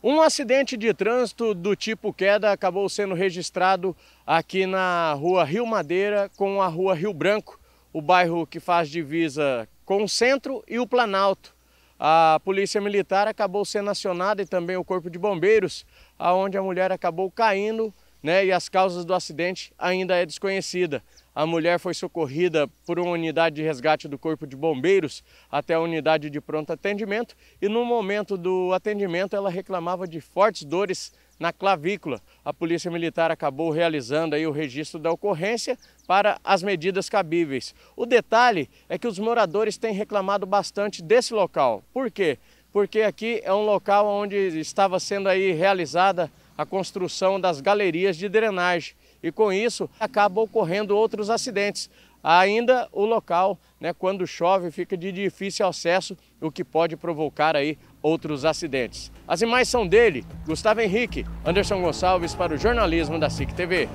Um acidente de trânsito do tipo queda acabou sendo registrado aqui na rua Rio Madeira com a rua Rio Branco, o bairro que faz divisa com o centro e o Planalto. A polícia militar acabou sendo acionada e também o corpo de bombeiros, aonde a mulher acabou caindo né, e as causas do acidente ainda é desconhecida. A mulher foi socorrida por uma unidade de resgate do Corpo de Bombeiros até a unidade de pronto atendimento e no momento do atendimento ela reclamava de fortes dores na clavícula. A Polícia Militar acabou realizando aí o registro da ocorrência para as medidas cabíveis. O detalhe é que os moradores têm reclamado bastante desse local. Por quê? Porque aqui é um local onde estava sendo aí realizada a construção das galerias de drenagem. E com isso acaba ocorrendo outros acidentes. Ainda o local, né, quando chove, fica de difícil acesso, o que pode provocar aí outros acidentes. As imagens são dele, Gustavo Henrique, Anderson Gonçalves para o jornalismo da SIC TV.